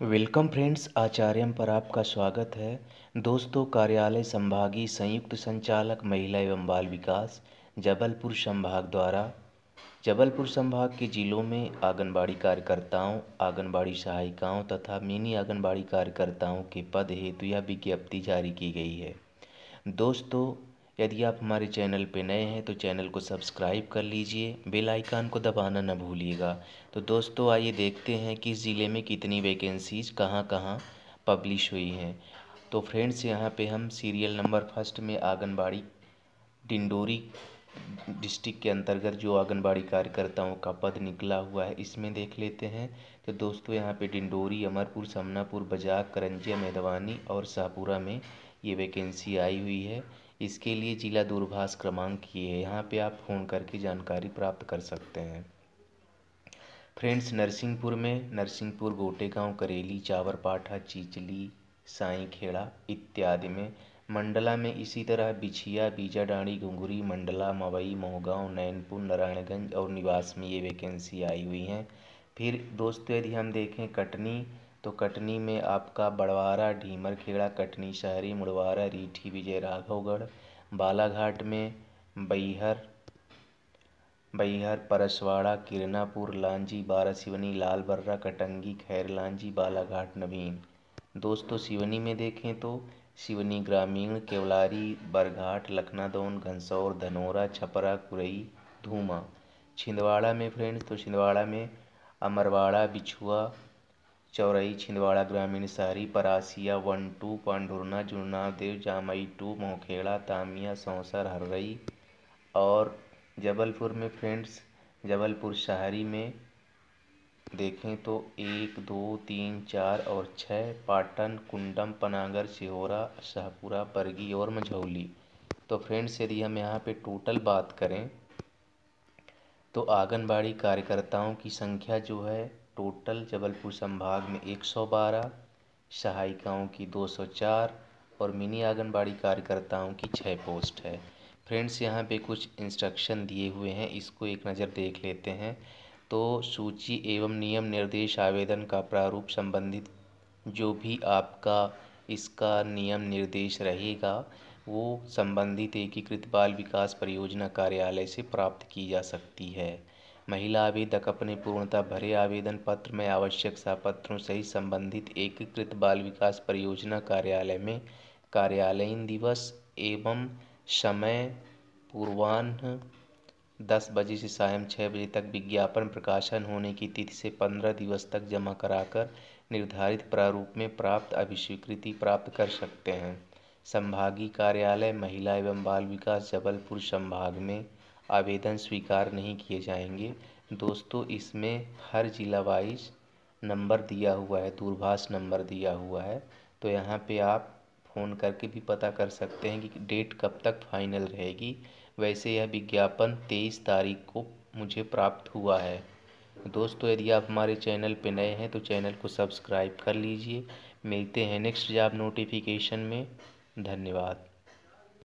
welcome friends आचार्यम पर आपका स्वागत है दोस्तों कार्यालय संभागीय संयुक्त संचालक महिला एवं बाल विकास जबलपुर संभाग द्वारा जबलपुर संभाग के जिलों में आंगनबाड़ी कार्यकर्ताओं आंगनबाड़ी सहायिकाओं तथा मिनी आंगनबाड़ी कार्यकर्ताओं के पद हेतु यह विज्ञप्ति जारी की गई है दोस्तों यदि आप हमारे चैनल पर नए हैं तो चैनल को सब्सक्राइब कर लीजिए बेल आइकन को दबाना ना भूलिएगा तो दोस्तों आइए देखते हैं कि ज़िले में कितनी वैकेंसीज कहाँ कहाँ पब्लिश हुई हैं तो फ्रेंड्स यहाँ पे हम सीरियल नंबर फर्स्ट में आंगनबाड़ी डिंडोरी डिस्ट्रिक्ट के अंतर्गत जो आंगनबाड़ी कार्यकर्ताओं का पद निकला हुआ है इसमें देख लेते हैं तो दोस्तों यहाँ पर डिंडोरी अमरपुर समनापुर बजाक करंजिया मेदवानी और शाहपुरा में ये वैकेंसी आई हुई है इसके लिए जिला दूरभाष क्रमांक ये है यहाँ पे आप फ़ोन करके जानकारी प्राप्त कर सकते हैं फ्रेंड्स नरसिंहपुर में नरसिंहपुर गोटेगांव करेली चावरपाठा चिचली साईखेड़ा इत्यादि में मंडला में इसी तरह बिछिया बीजाडाणी घुघरी मंडला मवई मोहगांव नैनपुर नारायणगंज और निवास में ये वैकेंसी आई हुई हैं फिर दोस्तों यदि हम देखें कटनी तो कटनी में आपका बड़वारा ढीमरखेड़ा कटनी शहरी मुड़वारा रीठी विजय राघवगढ़ बालाघाट में बैहर बैहर परसवाड़ा किरनापुर लांजी बारा सिवनी लाल बर्रा कटंगी खैर लांजी बालाघाट नवीन दोस्तों सिवनी में देखें तो सिवनी ग्रामीण केवलारी बरघाट लखनादौन घनसौर धनोरा छपरा कुरई धूमा छिंदवाड़ा में फ्रेंड्स तो छिंदवाड़ा में अमरवाड़ा बिछुआ चौरई छिंदवाड़ा ग्रामीण शहरी Parasia one two Pandhurna Jamai two Mohkhed Tamia Sausar Harrai और जबलपुर में फ्रेंड्स जबलपुर शहरी में देखें तो एक दो तीन चार और छः पाटन कुंडम पनागर सिहोरा शाहपुरा बरगी और मझौली तो फ्रेंड्स यदि हम यहाँ पे टोटल बात करें तो आंगनबाड़ी कार्यकर्ताओं की संख्या जो है टोटल जबलपुर संभाग में एक सौ बारह सहायिकाओं की दो सौ चार और मिनी आंगनबाड़ी कार्यकर्ताओं की छः पोस्ट है फ्रेंड्स यहाँ पे कुछ इंस्ट्रक्शन दिए हुए हैं इसको एक नज़र देख लेते हैं तो सूची एवं नियम निर्देश आवेदन का प्रारूप संबंधित जो भी आपका इसका नियम निर्देश रहेगा वो संबंधित एकीकृत बाल विकास परियोजना कार्यालय से प्राप्त की जा सकती है महिला आवेदक अपने पूर्णतः भरे आवेदन पत्र में आवश्यक सापत्रों सहित संबंधित एकीकृत बाल विकास परियोजना कार्यालय में कार्यालयीन दिवस एवं समय पूर्वान्ह दस बजे से सायं छः बजे तक विज्ञापन प्रकाशन होने की तिथि से पंद्रह दिवस तक जमा कराकर निर्धारित प्रारूप में प्राप्त अभिस्वीकृति प्राप्त कर सकते हैं संभागीय कार्यालय महिला एवं बाल विकास जबलपुर संभाग में आवेदन स्वीकार नहीं किए जाएंगे दोस्तों इसमें हर ज़िला वाइज नंबर दिया हुआ है दूरभाष नंबर दिया हुआ है तो यहाँ पे आप फ़ोन करके भी पता कर सकते हैं कि डेट कब तक फाइनल रहेगी वैसे यह विज्ञापन तेईस तारीख को मुझे प्राप्त हुआ है दोस्तों यदि आप हमारे चैनल पर नए हैं तो चैनल को सब्सक्राइब कर लीजिए मिलते हैं नेक्स्ट जॉब नोटिफिकेशन में धन्यवाद